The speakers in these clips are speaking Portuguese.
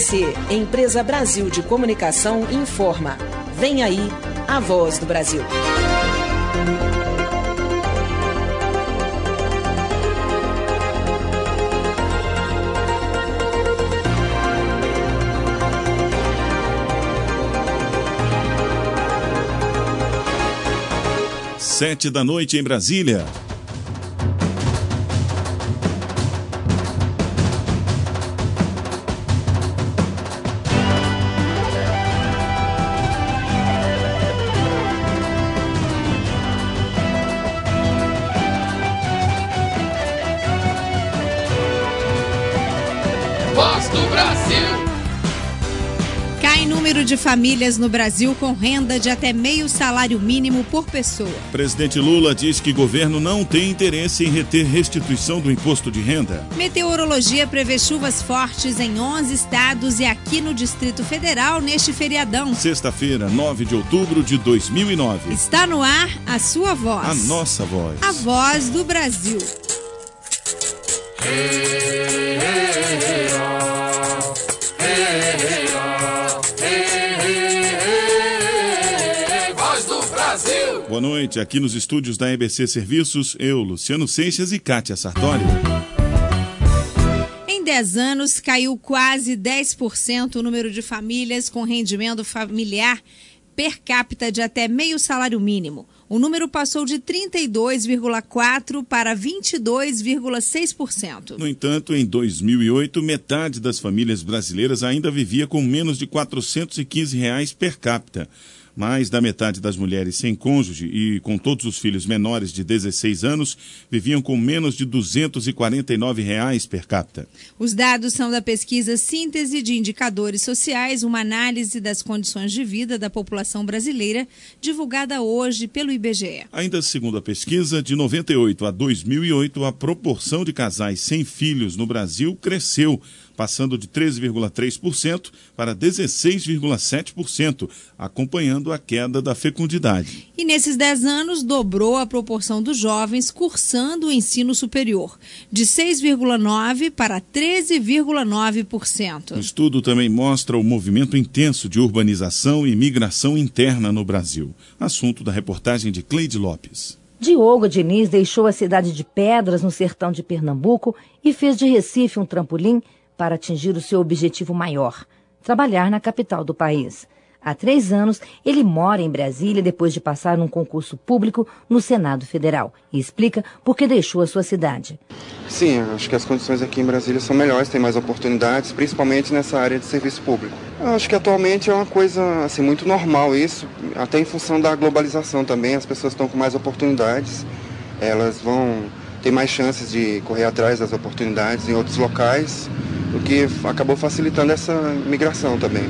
EBC, Empresa Brasil de Comunicação, informa. Vem aí, a voz do Brasil. Sete da noite em Brasília. número de famílias no Brasil com renda de até meio salário mínimo por pessoa. Presidente Lula diz que governo não tem interesse em reter restituição do imposto de renda. Meteorologia prevê chuvas fortes em 11 estados e aqui no Distrito Federal neste feriadão. Sexta-feira, 9 de outubro de 2009. Está no ar a sua voz. A nossa voz. A voz do Brasil. Hey, hey, hey. boa noite. Aqui nos estúdios da EBC Serviços, eu, Luciano Seixas e Kátia Sartori. Em 10 anos, caiu quase 10% o número de famílias com rendimento familiar per capita de até meio salário mínimo. O número passou de 32,4% para 22,6%. No entanto, em 2008, metade das famílias brasileiras ainda vivia com menos de R$ 415 reais per capita. Mais da metade das mulheres sem cônjuge e com todos os filhos menores de 16 anos viviam com menos de R$ 249 reais per capita. Os dados são da pesquisa Síntese de Indicadores Sociais, uma análise das condições de vida da população brasileira, divulgada hoje pelo IBGE. Ainda segundo a pesquisa, de 98 a 2008, a proporção de casais sem filhos no Brasil cresceu passando de 13,3% para 16,7%, acompanhando a queda da fecundidade. E nesses 10 anos, dobrou a proporção dos jovens cursando o ensino superior, de 6,9% para 13,9%. O estudo também mostra o movimento intenso de urbanização e migração interna no Brasil. Assunto da reportagem de Cleide Lopes. Diogo Diniz deixou a cidade de Pedras, no sertão de Pernambuco, e fez de Recife um trampolim para atingir o seu objetivo maior: trabalhar na capital do país. Há três anos, ele mora em Brasília depois de passar um concurso público no Senado Federal e explica por que deixou a sua cidade. Sim, acho que as condições aqui em Brasília são melhores, tem mais oportunidades, principalmente nessa área de serviço público. Eu acho que atualmente é uma coisa assim, muito normal isso, até em função da globalização também, as pessoas estão com mais oportunidades, elas vão ter mais chances de correr atrás das oportunidades em outros locais o que acabou facilitando essa migração também.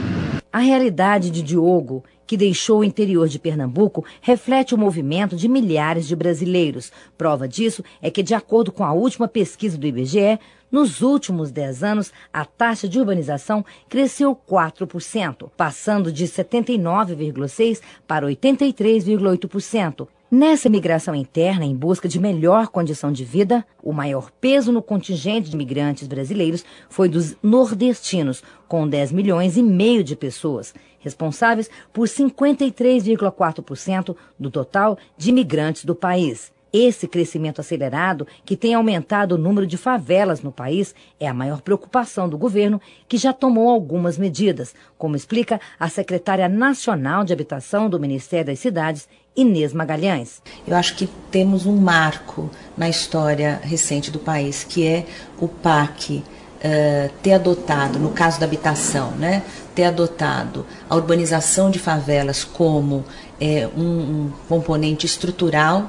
A realidade de Diogo, que deixou o interior de Pernambuco, reflete o movimento de milhares de brasileiros. Prova disso é que, de acordo com a última pesquisa do IBGE, nos últimos 10 anos, a taxa de urbanização cresceu 4%, passando de 79,6% para 83,8%. Nessa imigração interna, em busca de melhor condição de vida, o maior peso no contingente de imigrantes brasileiros foi dos nordestinos, com 10 milhões e meio de pessoas, responsáveis por 53,4% do total de imigrantes do país. Esse crescimento acelerado, que tem aumentado o número de favelas no país, é a maior preocupação do governo, que já tomou algumas medidas, como explica a secretária nacional de habitação do Ministério das Cidades, Inês Magalhães. Eu acho que temos um marco na história recente do país, que é o PAC. Uh, ter adotado, no caso da habitação, né, ter adotado a urbanização de favelas como é, um, um componente estrutural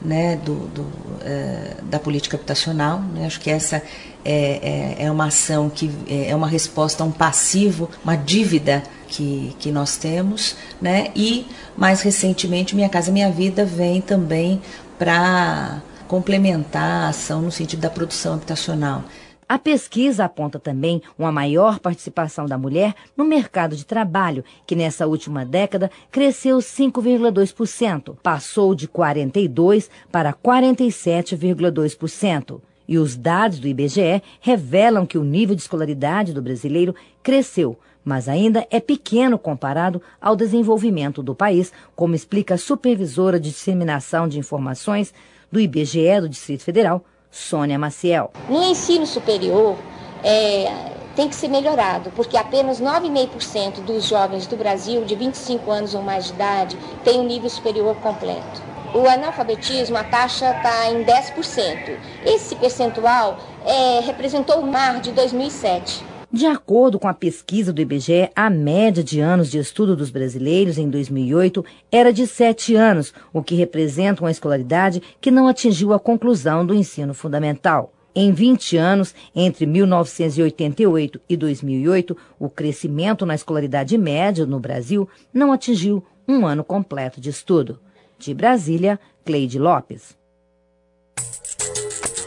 né, do, do é, da política habitacional. Né? Acho que essa é, é, é, uma ação que é, é uma resposta a um passivo, uma dívida que, que nós temos. Né? E, mais recentemente, Minha Casa Minha Vida vem também para complementar a ação no sentido da produção habitacional. A pesquisa aponta também uma maior participação da mulher no mercado de trabalho, que nessa última década cresceu 5,2%, passou de 42% para 47,2%. E os dados do IBGE revelam que o nível de escolaridade do brasileiro cresceu, mas ainda é pequeno comparado ao desenvolvimento do país, como explica a supervisora de disseminação de informações do IBGE do Distrito Federal, Sônia Maciel. No ensino superior, é, tem que ser melhorado, porque apenas 9,5% dos jovens do Brasil de 25 anos ou mais de idade têm o um nível superior completo. O analfabetismo, a taxa está em 10%. Esse percentual é, representou o mar de 2007. De acordo com a pesquisa do IBGE, a média de anos de estudo dos brasileiros em 2008 era de 7 anos, o que representa uma escolaridade que não atingiu a conclusão do ensino fundamental. Em 20 anos, entre 1988 e 2008, o crescimento na escolaridade média no Brasil não atingiu um ano completo de estudo. De Brasília, Cleide Lopes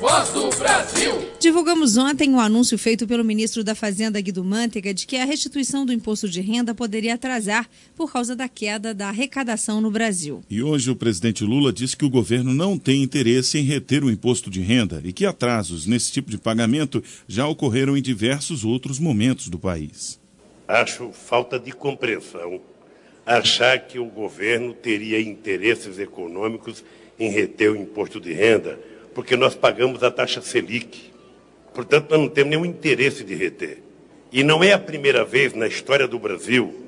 voz do Brasil. Divulgamos ontem o um anúncio feito pelo ministro da Fazenda, Guido Mantega, de que a restituição do imposto de renda poderia atrasar por causa da queda da arrecadação no Brasil. E hoje o presidente Lula disse que o governo não tem interesse em reter o imposto de renda e que atrasos nesse tipo de pagamento já ocorreram em diversos outros momentos do país. Acho falta de compreensão achar que o governo teria interesses econômicos em reter o imposto de renda porque nós pagamos a taxa Selic. Portanto, nós não temos nenhum interesse de reter. E não é a primeira vez na história do Brasil,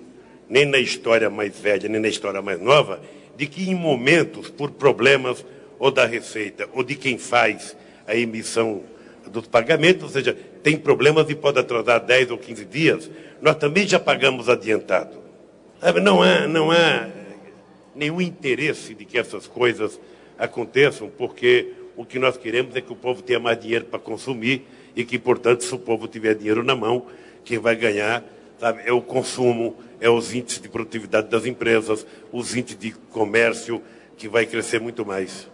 nem na história mais velha, nem na história mais nova, de que em momentos, por problemas ou da Receita, ou de quem faz a emissão dos pagamentos, ou seja, tem problemas e pode atrasar 10 ou 15 dias, nós também já pagamos adiantado. Não há, não há nenhum interesse de que essas coisas aconteçam, porque o que nós queremos é que o povo tenha mais dinheiro para consumir e que, portanto, se o povo tiver dinheiro na mão, quem vai ganhar sabe, é o consumo, é os índices de produtividade das empresas, os índices de comércio, que vai crescer muito mais.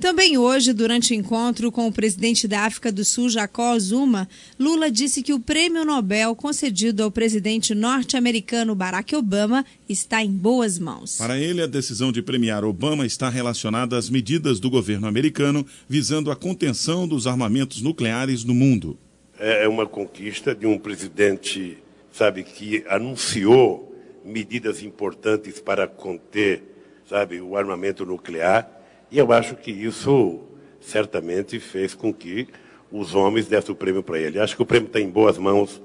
Também hoje, durante o encontro com o presidente da África do Sul, Jacó Zuma, Lula disse que o prêmio Nobel concedido ao presidente norte-americano Barack Obama está em boas mãos. Para ele, a decisão de premiar Obama está relacionada às medidas do governo americano visando a contenção dos armamentos nucleares no mundo. É, é uma conquista de um presidente, sabe, que anunciou medidas importantes para conter, sabe, o armamento nuclear e eu acho que isso certamente fez com que os homens dessem o prêmio para ele. Acho que o prêmio está em boas mãos.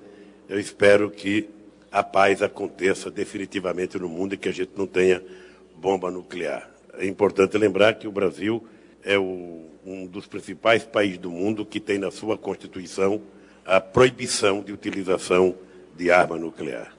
Eu espero que a paz aconteça definitivamente no mundo e que a gente não tenha bomba nuclear. É importante lembrar que o Brasil é o, um dos principais países do mundo que tem na sua Constituição a proibição de utilização de arma nuclear.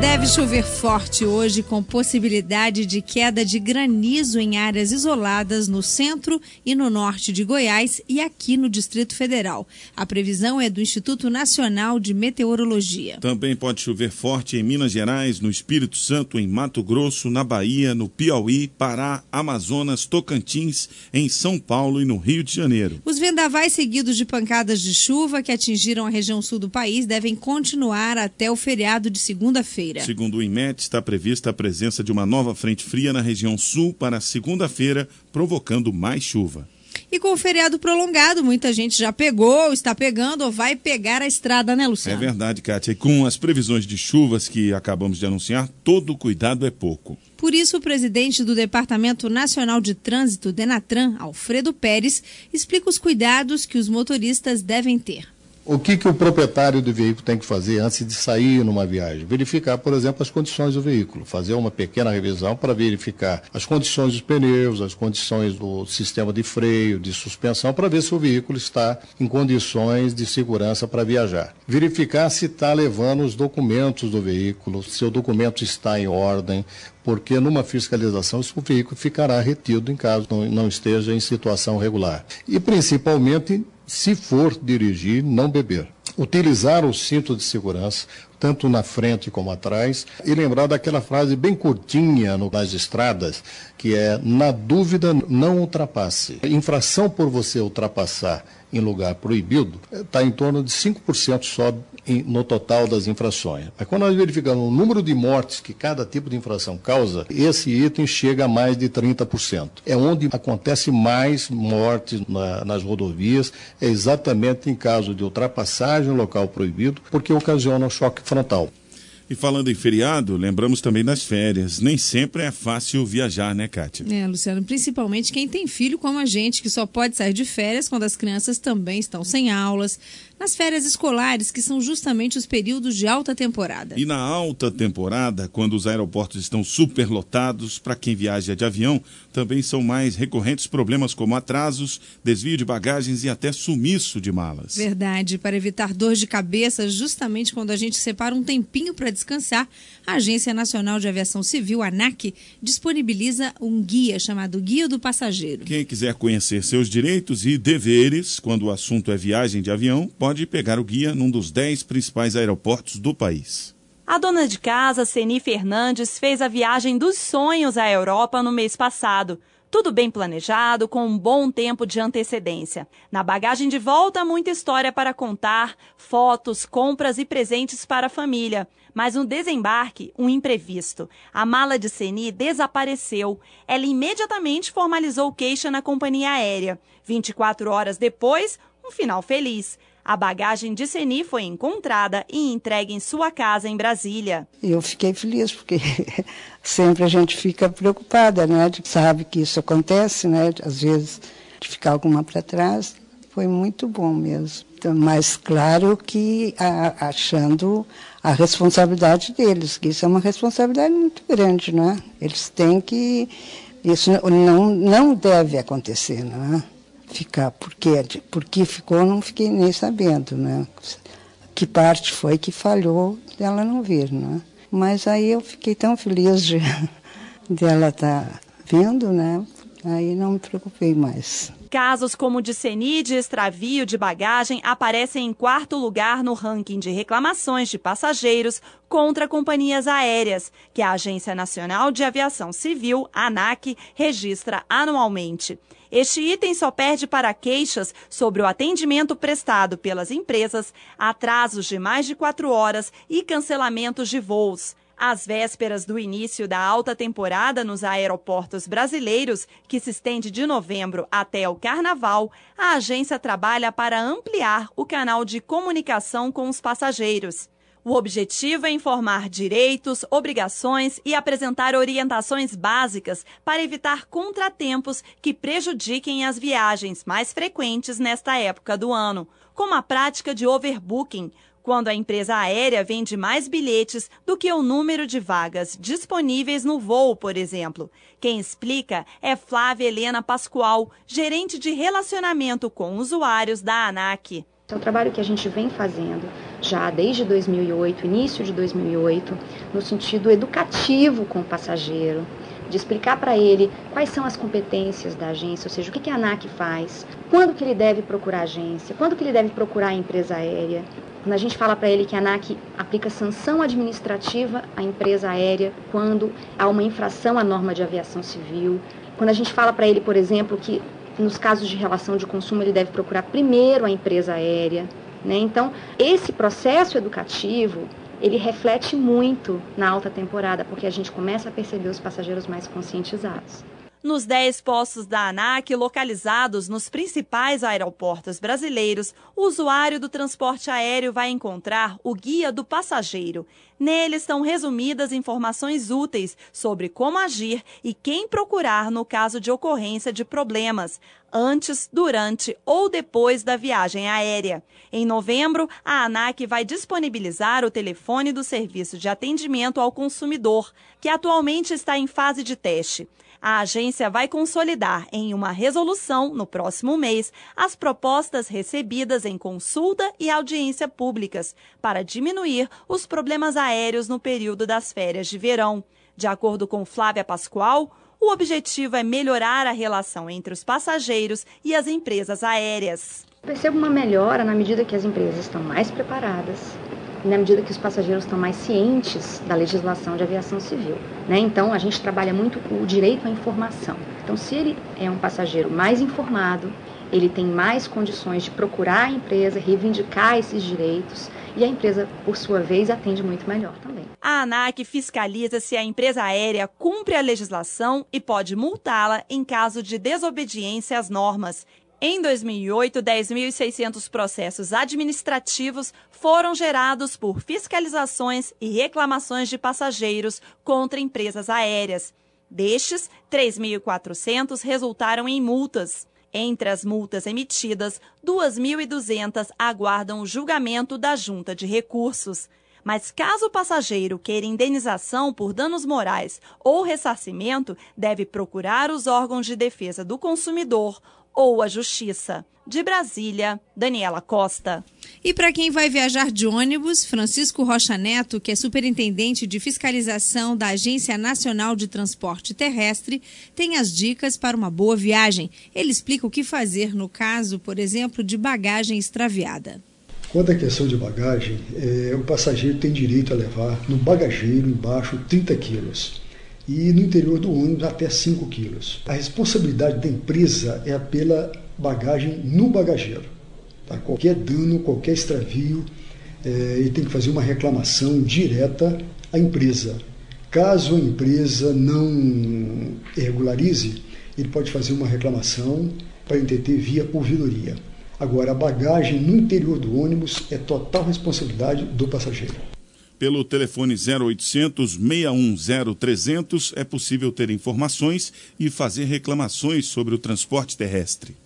Deve chover forte hoje, com possibilidade de queda de granizo em áreas isoladas no centro e no norte de Goiás e aqui no Distrito Federal. A previsão é do Instituto Nacional de Meteorologia. Também pode chover forte em Minas Gerais, no Espírito Santo, em Mato Grosso, na Bahia, no Piauí, Pará, Amazonas, Tocantins, em São Paulo e no Rio de Janeiro. Os vendavais seguidos de pancadas de chuva que atingiram a região sul do país devem continuar até o feriado de segunda-feira quinta-feira. Segundo o IMET, está prevista a presença de uma nova frente fria na região sul para segunda-feira, provocando mais chuva. E com o feriado prolongado, muita gente já pegou, está pegando ou vai pegar a estrada, né, Luciano? É verdade, Kátia. E com as previsões de chuvas que acabamos de anunciar, todo cuidado é pouco. Por isso, o presidente do Departamento Nacional de Trânsito, Denatran, Alfredo Pérez, explica os cuidados que os motoristas devem ter. O que, que o proprietário do veículo tem que fazer antes de sair numa viagem? Verificar, por exemplo, as condições do veículo, fazer uma pequena revisão para verificar as condições dos pneus, as condições do sistema de freio, de suspensão, para ver se o veículo está em condições de segurança para viajar. Verificar se está levando os documentos do veículo, se o documento está em ordem, porque numa fiscalização o veículo ficará retido em caso não esteja em situação regular. E principalmente se for dirigir, não beber. Utilizar o cinto de segurança, tanto na frente como atrás, e lembrar daquela frase bem curtinha nas estradas, que é: na dúvida, não ultrapasse. Infração por você ultrapassar em lugar proibido está eh, em torno de 5% só no total das infrações. Mas quando nós verificamos o número de mortes que cada tipo de infração causa, esse item chega a mais de 30%. É onde acontece mais mortes na, nas rodovias, é exatamente em caso de ultrapassagem local proibido, porque ocasiona um choque frontal. E falando em feriado, lembramos também das férias. Nem sempre é fácil viajar, né, Kátia? É, Luciano, principalmente quem tem filho como a gente, que só pode sair de férias quando as crianças também estão sem aulas, nas férias escolares, que são justamente os períodos de alta temporada. E na alta temporada, quando os aeroportos estão superlotados, para quem viaja de avião, também são mais recorrentes problemas como atrasos, desvio de bagagens e até sumiço de malas. Verdade, para evitar dor de cabeça, justamente quando a gente separa um tempinho para descansar, a Agência Nacional de Aviação Civil, ANAC, disponibiliza um guia chamado Guia do Passageiro. Quem quiser conhecer seus direitos e deveres quando o assunto é viagem de avião, pode pode pegar o guia num dos 10 principais aeroportos do país. A dona de casa, Ceni Fernandes, fez a viagem dos sonhos à Europa no mês passado. Tudo bem planejado, com um bom tempo de antecedência. Na bagagem de volta, muita história para contar, fotos, compras e presentes para a família. Mas no desembarque, um imprevisto. A mala de Ceni desapareceu. Ela imediatamente formalizou queixa na companhia aérea. 24 horas depois, um final feliz. A bagagem de Seni foi encontrada e entregue em sua casa em Brasília. Eu fiquei feliz porque sempre a gente fica preocupada, né? Sabe que isso acontece, né? Às vezes de ficar alguma para trás. Foi muito bom mesmo. Então, mas claro que a, achando a responsabilidade deles, que isso é uma responsabilidade muito grande, né? Eles têm que isso não não deve acontecer, é? ficar. Porque é ficou, não fiquei nem sabendo, né? Que parte foi que falhou dela não vir, né? Mas aí eu fiquei tão feliz de dela de estar tá vindo né? Aí não me preocupei mais. Casos como de senide, extravio de bagagem aparecem em quarto lugar no ranking de reclamações de passageiros contra companhias aéreas, que a Agência Nacional de Aviação Civil, ANAC, registra anualmente. Este item só perde para queixas sobre o atendimento prestado pelas empresas, atrasos de mais de quatro horas e cancelamentos de voos. Às vésperas do início da alta temporada nos aeroportos brasileiros, que se estende de novembro até o carnaval, a agência trabalha para ampliar o canal de comunicação com os passageiros. O objetivo é informar direitos, obrigações e apresentar orientações básicas para evitar contratempos que prejudiquem as viagens mais frequentes nesta época do ano, como a prática de overbooking, quando a empresa aérea vende mais bilhetes do que o número de vagas disponíveis no voo, por exemplo. Quem explica é Flávia Helena Pascoal, gerente de relacionamento com usuários da ANAC. É então, um trabalho que a gente vem fazendo já desde 2008, início de 2008, no sentido educativo com o passageiro, de explicar para ele quais são as competências da agência, ou seja, o que a ANAC faz, quando que ele deve procurar a agência, quando que ele deve procurar a empresa aérea. Quando a gente fala para ele que a ANAC aplica sanção administrativa à empresa aérea quando há uma infração à norma de aviação civil, quando a gente fala para ele, por exemplo, que nos casos de relação de consumo, ele deve procurar primeiro a empresa aérea. Né? Então, esse processo educativo ele reflete muito na alta temporada, porque a gente começa a perceber os passageiros mais conscientizados. Nos 10 postos da ANAC, localizados nos principais aeroportos brasileiros, o usuário do transporte aéreo vai encontrar o Guia do Passageiro. Nele estão resumidas informações úteis sobre como agir e quem procurar no caso de ocorrência de problemas, antes, durante ou depois da viagem aérea. Em novembro, a ANAC vai disponibilizar o telefone do Serviço de Atendimento ao Consumidor, que atualmente está em fase de teste. A agência vai consolidar em uma resolução, no próximo mês, as propostas recebidas em consulta e audiência públicas para diminuir os problemas aéreos no período das férias de verão. De acordo com Flávia Pascoal, o objetivo é melhorar a relação entre os passageiros e as empresas aéreas. Percebo uma melhora na medida que as empresas estão mais preparadas, na medida que os passageiros estão mais cientes da legislação de aviação civil. Né? Então, a gente trabalha muito o direito à informação. Então, se ele é um passageiro mais informado, ele tem mais condições de procurar a empresa, reivindicar esses direitos e a empresa, por sua vez, atende muito melhor também. A ANAC fiscaliza se a empresa aérea cumpre a legislação e pode multá-la em caso de desobediência às normas em 2008, 10.600 processos administrativos foram gerados por fiscalizações e reclamações de passageiros contra empresas aéreas. Destes, 3.400 resultaram em multas. Entre as multas emitidas, 2.200 aguardam o julgamento da Junta de Recursos. Mas caso o passageiro queira indenização por danos morais ou ressarcimento, deve procurar os órgãos de defesa do consumidor ou a Justiça. De Brasília, Daniela Costa. E para quem vai viajar de ônibus, Francisco Rocha Neto, que é superintendente de fiscalização da Agência Nacional de Transporte Terrestre, tem as dicas para uma boa viagem. Ele explica o que fazer no caso, por exemplo, de bagagem extraviada. Quanto à é questão de bagagem, é, o passageiro tem direito a levar no bagageiro embaixo 30 quilos e no interior do ônibus até 5 quilos. A responsabilidade da empresa é pela bagagem no bagageiro. Tá? Qualquer dano, qualquer extravio, é, ele tem que fazer uma reclamação direta à empresa. Caso a empresa não regularize, ele pode fazer uma reclamação para a NTT via ouvidoria. Agora, a bagagem no interior do ônibus é total responsabilidade do passageiro. Pelo telefone 0800 610300 é possível ter informações e fazer reclamações sobre o transporte terrestre.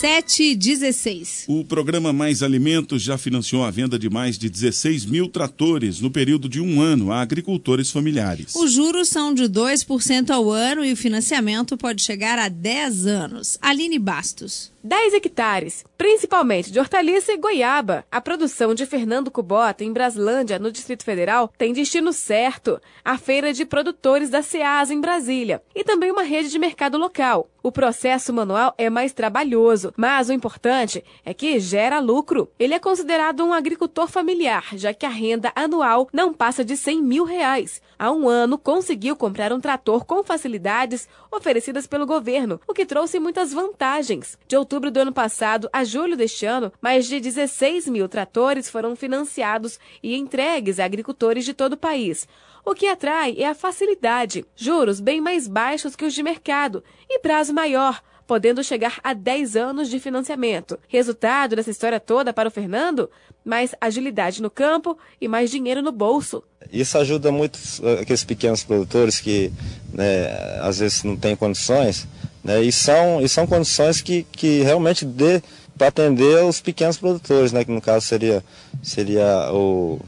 716. O programa Mais Alimentos já financiou a venda de mais de 16 mil tratores no período de um ano a agricultores familiares. Os juros são de 2% ao ano e o financiamento pode chegar a 10 anos. Aline Bastos. 10 hectares, principalmente de hortaliça e goiaba. A produção de Fernando Cubota, em Braslândia, no Distrito Federal, tem destino certo: a feira de produtores da SEASA, em Brasília, e também uma rede de mercado local. O processo manual é mais trabalhoso, mas o importante é que gera lucro. Ele é considerado um agricultor familiar, já que a renda anual não passa de 100 mil reais. Há um ano, conseguiu comprar um trator com facilidades oferecidas pelo governo, o que trouxe muitas vantagens. De outro outubro do ano passado a julho deste ano, mais de 16 mil tratores foram financiados e entregues a agricultores de todo o país. O que atrai é a facilidade, juros bem mais baixos que os de mercado e prazo maior podendo chegar a 10 anos de financiamento. Resultado dessa história toda para o Fernando? Mais agilidade no campo e mais dinheiro no bolso. Isso ajuda muito eh, aqueles pequenos produtores que né, às vezes não têm condições né? E, são, e são condições que, que realmente dê para atender os pequenos produtores, né? que no caso seria, seria o,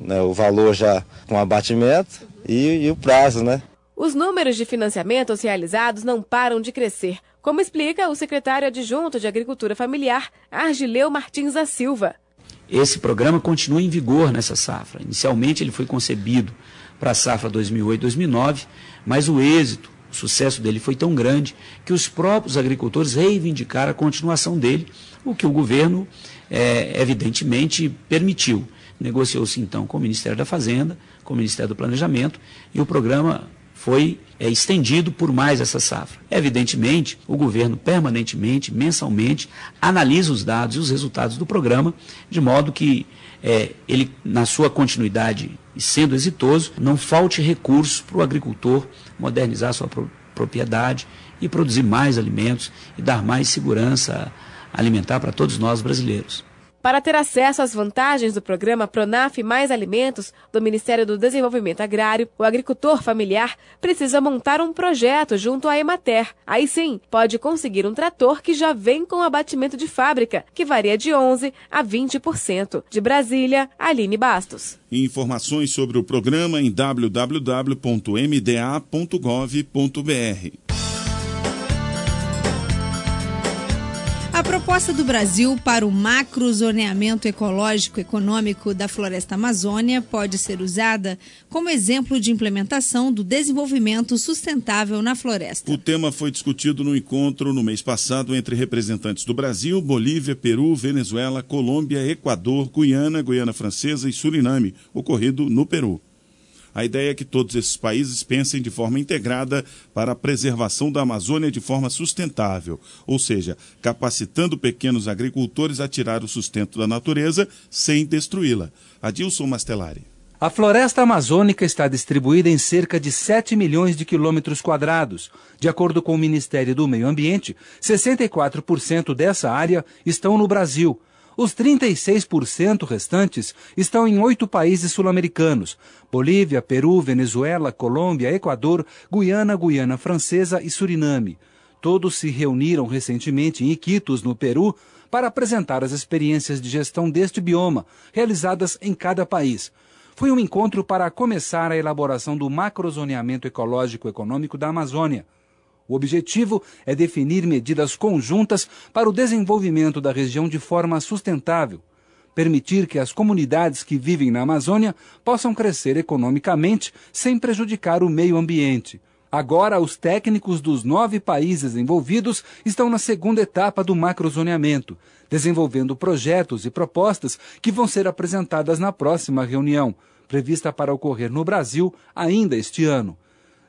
né, o valor já com abatimento e, e o prazo. Né? Os números de financiamentos realizados não param de crescer, como explica o secretário adjunto de Agricultura Familiar, Argileu Martins da Silva. Esse programa continua em vigor nessa safra. Inicialmente ele foi concebido para a safra 2008-2009, mas o êxito o sucesso dele foi tão grande que os próprios agricultores reivindicaram a continuação dele, o que o governo, é, evidentemente, permitiu. Negociou-se então com o Ministério da Fazenda, com o Ministério do Planejamento, e o programa foi é, estendido por mais essa safra. Evidentemente, o governo permanentemente, mensalmente, analisa os dados e os resultados do programa, de modo que é, ele, na sua continuidade e sendo exitoso, não falte recurso para o agricultor modernizar sua propriedade e produzir mais alimentos e dar mais segurança alimentar para todos nós brasileiros. Para ter acesso às vantagens do programa Pronaf Mais Alimentos do Ministério do Desenvolvimento Agrário, o agricultor familiar precisa montar um projeto junto à Emater. Aí sim, pode conseguir um trator que já vem com abatimento de fábrica, que varia de 11 a 20%. De Brasília, Aline Bastos. Informações sobre o programa em www.mda.gov.br. proposta do Brasil para o macro zoneamento ecológico econômico da floresta amazônia pode ser usada como exemplo de implementação do desenvolvimento sustentável na floresta. O tema foi discutido no encontro no mês passado entre representantes do Brasil, Bolívia, Peru, Venezuela, Colômbia, Equador, Guiana, Guiana Francesa e Suriname, ocorrido no Peru. A ideia é que todos esses países pensem de forma integrada para a preservação da Amazônia de forma sustentável, ou seja, capacitando pequenos agricultores a tirar o sustento da natureza sem destruí-la. Adilson Mastelari. A floresta amazônica está distribuída em cerca de 7 milhões de quilômetros quadrados. De acordo com o Ministério do Meio Ambiente, 64% dessa área estão no Brasil os 36% restantes estão em oito países sul-americanos: Bolívia, Peru, Venezuela, Colômbia, Equador, Guiana, Guiana Francesa e Suriname. Todos se reuniram recentemente em Iquitos, no Peru, para apresentar as experiências de gestão deste bioma, realizadas em cada país. Foi um encontro para começar a elaboração do macrozoneamento ecológico-econômico da Amazônia o objetivo é definir medidas conjuntas para o desenvolvimento da região de forma sustentável, permitir que as comunidades que vivem na Amazônia possam crescer economicamente sem prejudicar o meio ambiente. Agora, os técnicos dos nove países envolvidos estão na segunda etapa do macrozoneamento, desenvolvendo projetos e propostas que vão ser apresentadas na próxima reunião, prevista para ocorrer no Brasil ainda este ano.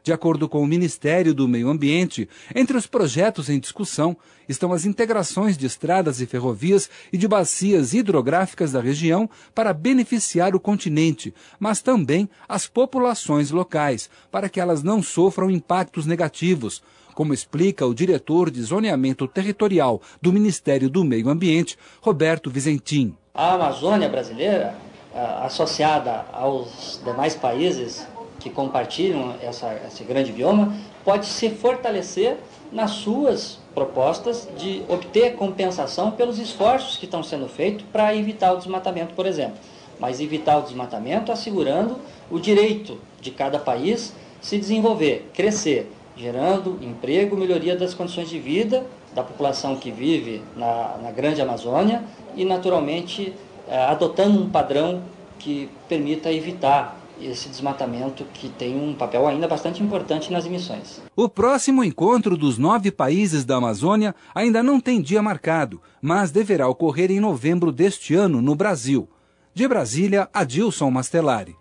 De acordo com o Ministério do Meio Ambiente, entre os projetos em discussão estão as integrações de estradas e ferrovias e de bacias hidrográficas da região para beneficiar o continente, mas também as populações locais, para que elas não sofram impactos negativos. Como explica o diretor de zoneamento territorial do Ministério do Meio Ambiente, Roberto Vizentim. A Amazônia brasileira, eh, associada aos demais países que compartilham essa, esse grande bioma, pode se fortalecer nas suas propostas de obter compensação pelos esforços que estão sendo feitos para evitar o desmatamento, por exemplo. Mas evitar o desmatamento assegurando o direito de cada país se desenvolver, crescer, gerando emprego, melhoria das condições de vida da população que vive na, na Grande Amazônia e, naturalmente, eh, adotando um padrão que permita evitar esse desmatamento que tem um papel ainda bastante importante nas emissões. O próximo encontro dos nove países da Amazônia ainda não tem dia marcado, mas deverá ocorrer em novembro deste ano no Brasil. De Brasília, Adilson Mastelari.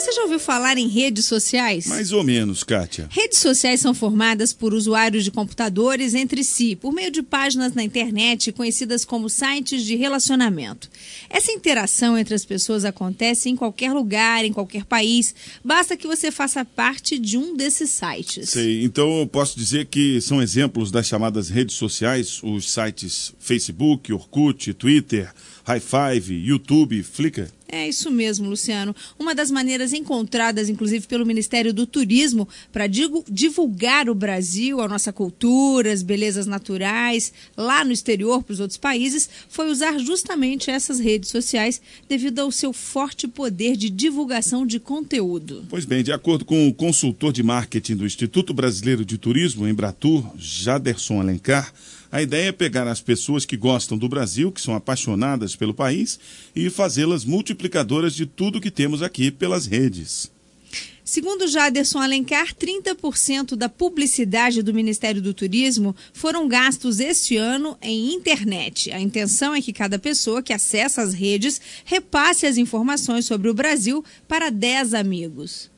Você já ouviu falar em redes sociais? Mais ou menos, Kátia. Redes sociais são formadas por usuários de computadores entre si, por meio de páginas na internet conhecidas como sites de relacionamento. Essa interação entre as pessoas acontece em qualquer lugar, em qualquer país, basta que você faça parte de um desses sites. Sei, então eu posso dizer que são exemplos das chamadas redes sociais, os sites Facebook, Orkut, Twitter High Five, YouTube, Flickr? É isso mesmo, Luciano. Uma das maneiras encontradas, inclusive, pelo Ministério do Turismo para divulgar o Brasil, a nossa cultura, as belezas naturais, lá no exterior, para os outros países, foi usar justamente essas redes sociais devido ao seu forte poder de divulgação de conteúdo. Pois bem, de acordo com o consultor de marketing do Instituto Brasileiro de Turismo, Embratur, Jaderson Alencar, a ideia é pegar as pessoas que gostam do Brasil, que são apaixonadas pelo país, e fazê-las multiplicadoras de tudo que temos aqui pelas redes. Segundo Jaderson Alencar, 30% da publicidade do Ministério do Turismo foram gastos este ano em internet. A intenção é que cada pessoa que acessa as redes repasse as informações sobre o Brasil para 10 amigos.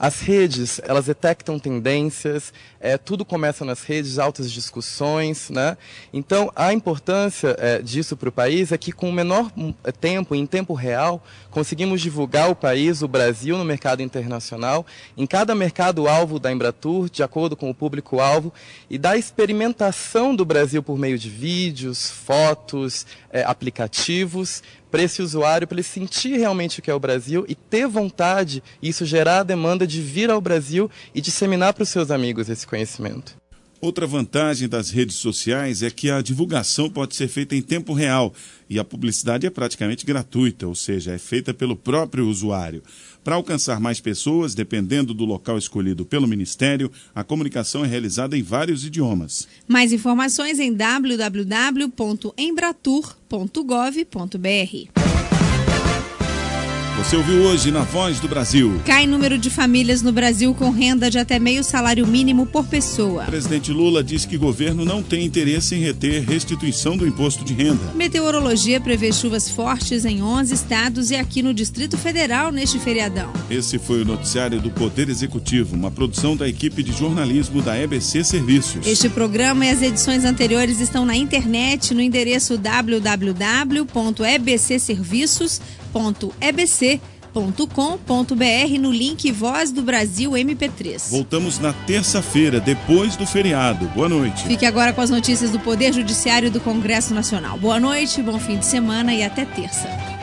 As redes, elas detectam tendências, é, tudo começa nas redes, altas discussões, né? Então, a importância é, disso para o país é que com o menor hum, é, tempo, em tempo real, conseguimos divulgar o país, o Brasil, no mercado internacional, em cada mercado-alvo da Embratur, de acordo com o público-alvo, e da experimentação do Brasil por meio de vídeos, fotos, é, aplicativos, para esse usuário, para ele sentir realmente o que é o Brasil e ter vontade, e isso gerar a demanda de vir ao Brasil e disseminar para os seus amigos esse conhecimento. Outra vantagem das redes sociais é que a divulgação pode ser feita em tempo real e a publicidade é praticamente gratuita, ou seja, é feita pelo próprio usuário. Para alcançar mais pessoas, dependendo do local escolhido pelo Ministério, a comunicação é realizada em vários idiomas. Mais informações em www.embratur.gov.br. Você ouviu hoje na Voz do Brasil. Cai número de famílias no Brasil com renda de até meio salário mínimo por pessoa. Presidente Lula diz que governo não tem interesse em reter restituição do imposto de renda. Meteorologia prevê chuvas fortes em 11 estados e aqui no Distrito Federal neste feriadão. Esse foi o noticiário do Poder Executivo, uma produção da equipe de jornalismo da EBC Serviços. Este programa e as edições anteriores estão na internet no endereço www.ebcserviços.com www.ebc.com.br no link Voz do Brasil MP3. Voltamos na terça-feira, depois do feriado. Boa noite. Fique agora com as notícias do Poder Judiciário e do Congresso Nacional. Boa noite, bom fim de semana e até terça.